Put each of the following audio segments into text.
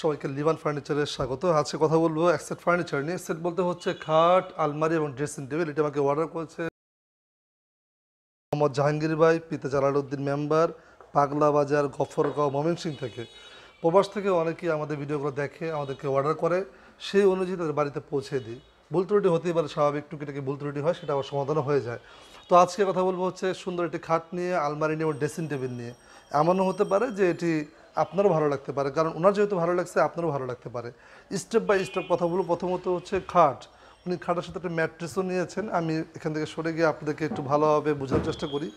সবাইকে লিভান ফার্নিচারের স্বাগত আজকে কথা বলবো এক সেট ফার্নিচার নিয়ে সেট বলতে হচ্ছে খাট আলমারি এবং ড্রেসিং টেবিল এটা আমাকে অর্ডার করেছে মোহাম্মদ জাহাঙ্গীর ভাই পিতা জালালউদ্দিন মেম্বার পাগলা বাজার গফরগাঁও সিং থেকে প্রবাস থেকে অনেকেই আমাদের ভিডিওগুলো দেখে আমাদেরকে অর্ডার করে সেই অনুযায়ী তাদের বাড়িতে পৌঁছে দিই ভুল ত্রুটি হতেই পারে স্বাভাবিক টুকিটাকি ভুল ত্রুটি হয় সেটা আবার সমাধানও হয়ে যায় তো আজকে কথা বলবো হচ্ছে সুন্দর একটি খাট নিয়ে আলমারি নিয়ে এবং ড্রেসিং টেবিল নিয়ে এমনও হতে পারে যে এটি আপনারও ভালো লাগতে পারে কারণ ওনার যেহেতু ভালো লাগছে আপনারও ভালো লাগতে পারে স্টেপ বাই স্টেপ কথাগুলো প্রথমত হচ্ছে খাট উনি খাটের সাথে একটা ম্যাট্রেসও নিয়েছেন আমি এখান থেকে সরে গিয়ে আপনাদেরকে একটু ভালোভাবে বোঝার চেষ্টা করি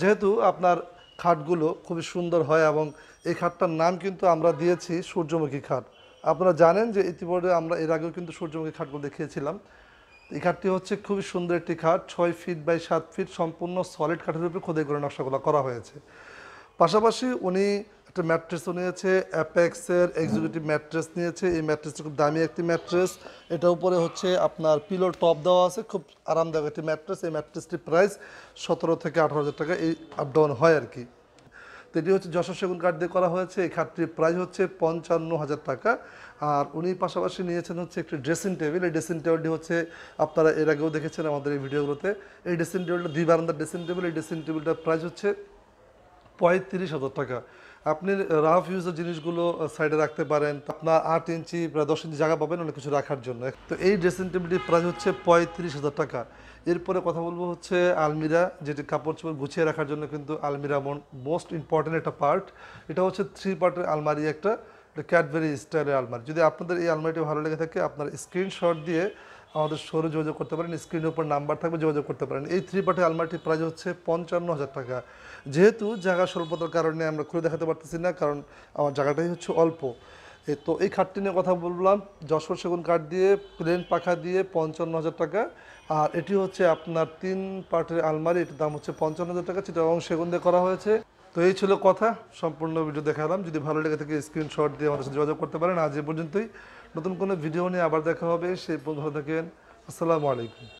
যেহেতু আপনার খাটগুলো খুবই সুন্দর হয় এবং এই খাটটার নাম কিন্তু আমরা দিয়েছি সূর্যমুখী খাট আপনারা জানেন যে ইতিপূর্বে আমরা এর আগেও কিন্তু সূর্যমুখী খাটগুলো দেখিয়েছিলাম এই খাটটি হচ্ছে খুবই সুন্দর একটি খাট ছয় ফিট বাই সাত ফিট সম্পূর্ণ সলিড খাটের উপরে খোদাই করে নকশাগুলো করা হয়েছে পাশাপাশি উনি একটা ম্যাট্রেসও নিয়েছে অ্যাপেক্সের এক্সিকিউটিভ ম্যাট্রেস নিয়েছে এই ম্যাট্রেসটা খুব দামি একটি ম্যাট্রেস এটা উপরে হচ্ছে আপনার পিলোর টপ দেওয়া আছে খুব আরামদায়ক একটি ম্যাট্রেস এই ম্যাট্রেসটির প্রাইস সতেরো থেকে আঠারো হাজার টাকা এই আপ ডাউন হয় আর কি তো এটি হচ্ছে যশোর সেগুন কাঠ দিয়ে করা হয়েছে এই খাটটির প্রাইস হচ্ছে পঞ্চান্ন হাজার টাকা আর উনি পাশাপাশি নিয়েছেন হচ্ছে একটি ড্রেসিং টেবিল এই ড্রেসিং টেবিলটি হচ্ছে আপনারা এর আগেও দেখেছেন আমাদের এই ভিডিওগুলোতে এই ড্রেসিং টেবিলটা দুই বারান্দার ড্রেসিং টেবিল এই ড্রেসিং টেবিলটার প্রাইস হচ্ছে পঁয়ত্রিশ হাজার টাকা আপনি রাফ ইউজের জিনিসগুলো সাইডে রাখতে পারেন আপনার আট ইঞ্চি প্রায় দশ ইঞ্চি জায়গা পাবেন অনেক কিছু রাখার জন্য তো এই ড্রেসিং টেবিলটির প্রাইস হচ্ছে পঁয়ত্রিশ হাজার টাকা এরপরে কথা বলবো হচ্ছে আলমিরা যেটি কাপড় চোপড় গুছিয়ে রাখার জন্য কিন্তু আলমিরা মন মোস্ট ইম্পর্টেন্ট একটা পার্ট এটা হচ্ছে থ্রি পার্টের আলমারি একটা ক্যাডবেরি স্টাইলের আলমারি যদি আপনাদের এই আলমারিটি ভালো লেগে থাকে আপনার স্ক্রিনশট দিয়ে আমাদের শোরে যোগাযোগ করতে পারেন স্ক্রিনের উপর নাম্বার থাকবে যোগাযোগ করতে পারেন এই থ্রি পার্টি আলমারটির প্রাইস হচ্ছে পঞ্চান্ন হাজার টাকা যেহেতু জায়গা স্বল্পতার কারণে আমরা খুলে দেখাতে পারতেছি না কারণ আমার জায়গাটাই হচ্ছে অল্প তো এই খাটটি নিয়ে কথা বললাম যশোর সেগুন কাঠ দিয়ে প্লেন পাখা দিয়ে পঞ্চান্ন হাজার টাকা আর এটি হচ্ছে আপনার তিন পার্টের আলমারি এটির দাম হচ্ছে পঞ্চান্ন হাজার টাকা সেটা এবং সেগুন দিয়ে করা হয়েছে তো এই ছিল কথা সম্পূর্ণ ভিডিও দেখালাম যদি ভালো লেগে থাকে স্ক্রিনশট দিয়ে আমাদের সাথে যোগাযোগ করতে পারেন আজ এ পর্যন্তই নতুন কোনো ভিডিও নিয়ে আবার দেখা হবে সেই ভালো থাকেন আসসালামু আলাইকুম